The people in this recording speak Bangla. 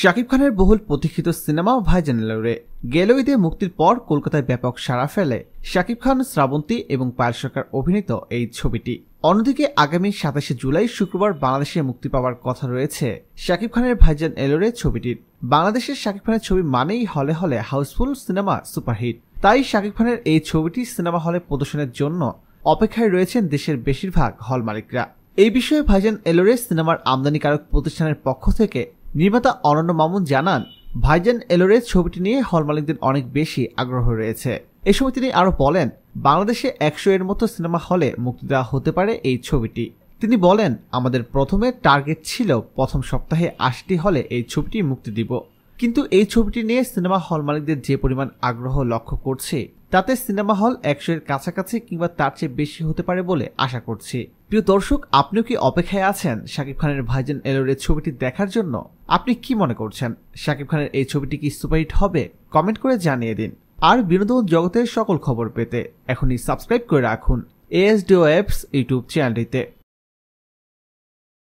শাকিব খানের বহুল প্রতীক্ষিত সিনেমা ভাইজানেলারে গেল ঈদে মুক্তির পর কলকাতায় ব্যাপক সাড়া ফেলে শাকিব খান শ্রাবন্তী এবং পায়েল সরকার অভিনীত এই ছবিটি অন্যদিকে আগামী সাতাশে জুলাই শুক্রবার বাংলাদেশে মুক্তি পাওয়ার কথা রয়েছে শাকিব খানের ভাইজান এলোরে ছবিটির বাংলাদেশের শাকিব খানের ছবি মানেই হলে হলে হাউসফুল সিনেমা সুপারহিট তাই শাকিব খানের এই ছবিটি সিনেমা হলে প্রদর্শনের জন্য অপেক্ষায় রয়েছেন দেশের বেশিরভাগ হল মালিকরা এই বিষয়ে ভাইজান এলোরে সিনেমার আমদানিকারক প্রতিষ্ঠানের পক্ষ থেকে নির্মাতা অনন্য মামুন জানান ভাইজান এলোরেজ ছবিটি নিয়ে হল মালিকদের অনেক বেশি আগ্রহ রয়েছে এ সময় তিনি আরও বলেন বাংলাদেশে একশো এর মতো সিনেমা হলে মুক্তি দেওয়া হতে পারে এই ছবিটি তিনি বলেন আমাদের প্রথমে টার্গেট ছিল প্রথম সপ্তাহে আশটি হলে এই ছবিটি মুক্তি দিব কিন্তু এই ছবিটি নিয়ে সিনেমা হল মালিকদের যে পরিমাণ আগ্রহ লক্ষ্য করছে তাতে সিনেমা হল একশো এর কাছাকাছি কিংবা তার চেয়ে বেশি হতে পারে বলে আশা করছি প্রিয় দর্শক আপনিও কি অপেক্ষায় আছেন শাকিব খানের ভাইজান এলোরের ছবিটি দেখার জন্য আপনি কি মনে করছেন শাকিব খানের এই ছবিটি কি সুপারহিট হবে কমেন্ট করে জানিয়ে দিন আর বিনোদন জগতের সকল খবর পেতে এখনই সাবস্ক্রাইব করে রাখুন এসডিও অ্যাপস ইউটিউব চ্যানেলটিতে